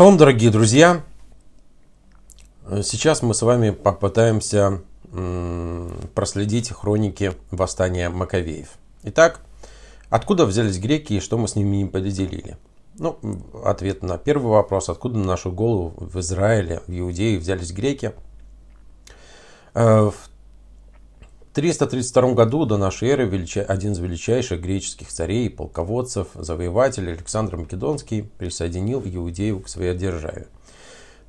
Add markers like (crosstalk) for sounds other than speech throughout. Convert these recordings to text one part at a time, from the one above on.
Шалом, дорогие друзья! Сейчас мы с вами попытаемся проследить хроники восстания Маковеев. Итак, откуда взялись греки и что мы с ними не поделили? Ну, ответ на первый вопрос, откуда на нашу голову в Израиле, в Иудее взялись греки. Э, в 332 году до нашей эры один из величайших греческих царей и полководцев, завоеватель Александр Македонский присоединил Иудею к своей державе.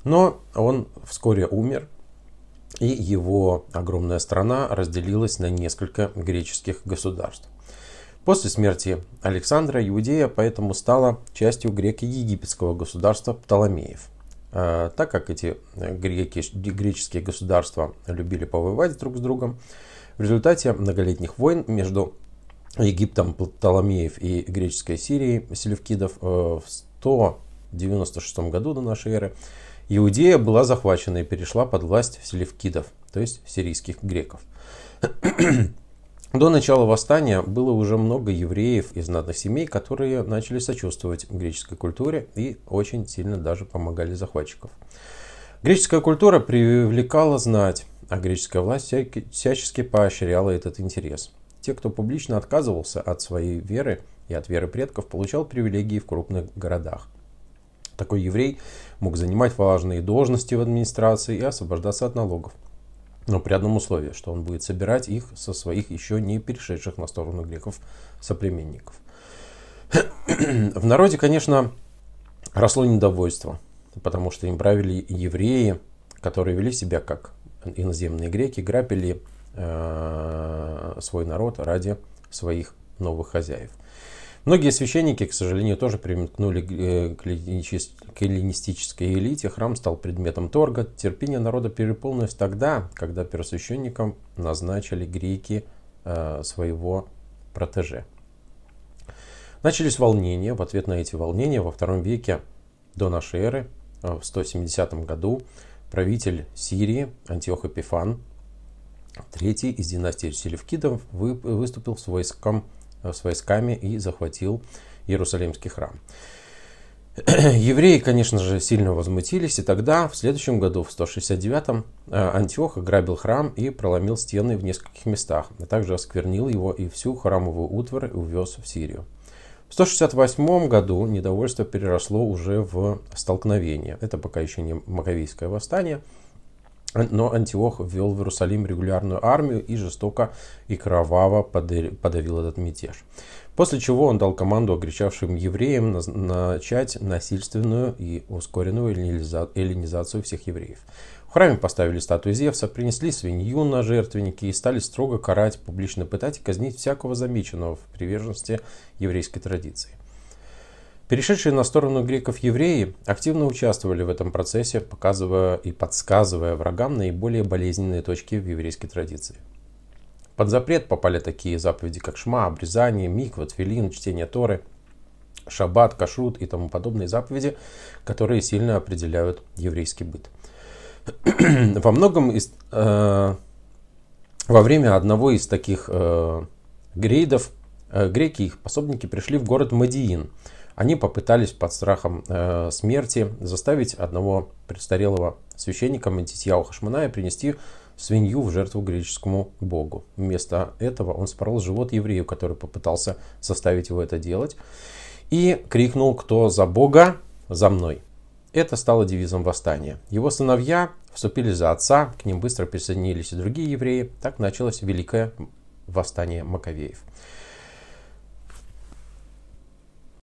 Но он вскоре умер, и его огромная страна разделилась на несколько греческих государств. После смерти Александра Иудея поэтому стала частью греко-египетского государства Птоломеев. А, так как эти греки, греческие государства любили повоевать друг с другом, в результате многолетних войн между Египтом Птоломеев и греческой Сирией Селевкидов э, в 196 году до нашей эры Иудея была захвачена и перешла под власть селевкидов, то есть сирийских греков. (clears throat) До начала восстания было уже много евреев из знатных семей, которые начали сочувствовать греческой культуре и очень сильно даже помогали захватчиков. Греческая культура привлекала знать, а греческая власть всячески поощряла этот интерес. Те, кто публично отказывался от своей веры и от веры предков, получал привилегии в крупных городах. Такой еврей мог занимать важные должности в администрации и освобождаться от налогов. Но при одном условии, что он будет собирать их со своих еще не перешедших на сторону греков соплеменников. (clears throat) В народе, конечно, росло недовольство, потому что им правили евреи, которые вели себя как иноземные греки грабили э, свой народ ради своих новых хозяев. Многие священники, к сожалению, тоже примкнули к э, эллинистической элите. Храм стал предметом торга. Терпение народа переполнилось тогда, когда первосвященникам назначили греки э, своего протеже. Начались волнения. В ответ на эти волнения во втором веке до нашей эры, в 170 году, правитель Сирии Антиох Эпифан, третий из династии Селевкидов, выступил с, войском, с войсками и захватил Иерусалимский храм. (clears throat) Евреи, конечно же, сильно возмутились, и тогда, в следующем году, в 169-м, э, Антиох ограбил храм и проломил стены в нескольких местах, а также осквернил его и всю храмовую утварь увез в Сирию. В 168 году недовольство переросло уже в столкновение. Это пока еще не Маковейское восстание, но Антиох ввел в Иерусалим регулярную армию и жестоко и кроваво подавил этот мятеж. После чего он дал команду огречавшим евреям начать насильственную и ускоренную эллинизацию всех евреев. В храме поставили статую Зевса, принесли свинью на жертвенники и стали строго карать, публично пытать и казнить всякого замеченного в приверженности еврейской традиции. Перешедшие на сторону греков евреи активно участвовали в этом процессе, показывая и подсказывая врагам наиболее болезненные точки в еврейской традиции. Под запрет попали такие заповеди, как шма, обрезание, миква, твилин, чтение Торы, шаббат, кашрут и тому подобные заповеди, которые сильно определяют еврейский быт. (clears throat) Во многом из, э, во время одного из таких э, грейдов э, греки и их пособники пришли в город Мадиин – они попытались под страхом э, смерти заставить одного престарелого священника Мантитьяу Хашманая принести свинью в жертву греческому богу. Вместо этого он спорол живот еврею, который попытался заставить его это делать, и крикнул «Кто за бога? За мной!». Это стало девизом восстания. Его сыновья вступили за отца, к ним быстро присоединились и другие евреи. Так началось Великое восстание Маковеев.